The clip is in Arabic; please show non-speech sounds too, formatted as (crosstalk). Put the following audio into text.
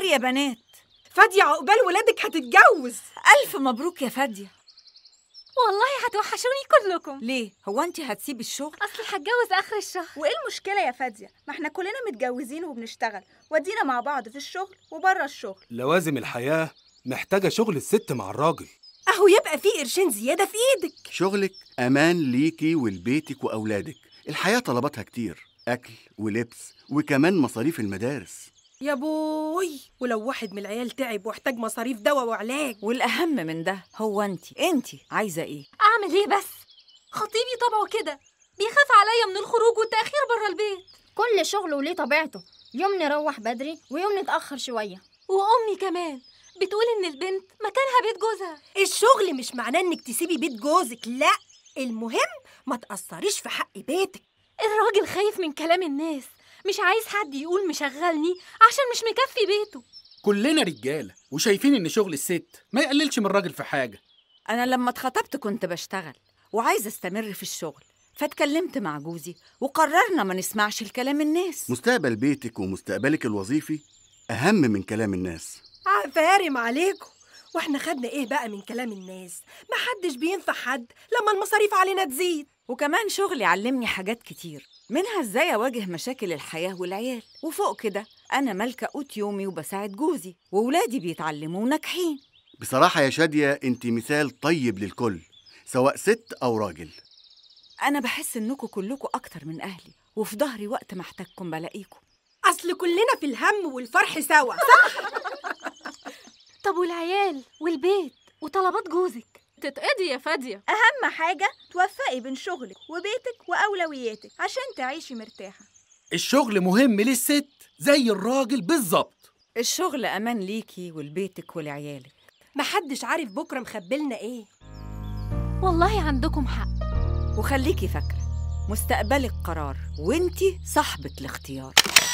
خير يا بنات فادية عقبال ولادك هتتجوز ألف مبروك يا فادية والله هتوحشوني كلكم ليه هو انت هتسيبي الشغل اصل هتجوز اخر الشهر وايه المشكله يا فاديه ما احنا كلنا متجوزين وبنشتغل ودينا مع بعض في الشغل وبره الشغل لوازم الحياه محتاجه شغل الست مع الراجل اهو يبقى في قرشين زياده في ايدك شغلك امان ليكي ولبيتك واولادك الحياه طلباتها كتير اكل ولبس وكمان مصاريف المدارس يا بوي ولو واحد من العيال تعب واحتاج مصاريف دواء وعلاج والاهم من ده هو انت انت عايزه ايه اعمل ايه بس خطيبي طبعه كده بيخاف عليا من الخروج والتاخير بره البيت كل شغله وليه طبيعته يوم نروح بدري ويوم نتاخر شويه وامي كمان بتقول ان البنت مكانها بيت جوزها الشغل مش معناه انك تسيبي بيت جوزك لا المهم ما تاثريش في حق بيتك الراجل خايف من كلام الناس مش عايز حد يقول مشغلني عشان مش مكفي بيته كلنا رجاله وشايفين ان شغل الست ما يقللش من الراجل في حاجه انا لما اتخطبت كنت بشتغل وعايزه استمر في الشغل فاتكلمت مع جوزي وقررنا ما نسمعش الكلام الناس مستقبل بيتك ومستقبلك الوظيفي أهم من كلام الناس عفارم آه، عليكم واحنا خدنا ايه بقى من كلام الناس محدش بينفع حد لما المصاريف علينا تزيد وكمان شغلي علمني حاجات كتير منها ازاي اواجه مشاكل الحياه والعيال وفوق كده انا مالكه قوت يومي وبساعد جوزي وولادي بيتعلموا وناجحين بصراحه يا شاديه انت مثال طيب للكل سواء ست او راجل انا بحس انكم كلكم اكتر من اهلي وفي ظهري وقت ما احتاجكم بلاقيكم اصل كلنا في الهم والفرح سوا صح (laughs) طب والعيال والبيت وطلبات جوزك تتقضي يا فادية أهم حاجة توفقي بين شغلك وبيتك وأولوياتك عشان تعيشي مرتاحة الشغل مهم للست زي الراجل بالظبط الشغل أمان ليكي ولبيتك ولعيالك محدش عارف بكرة مخبلنا إيه والله عندكم حق وخليكي فاكرة مستقبلك قرار وانتي صاحبة الاختيار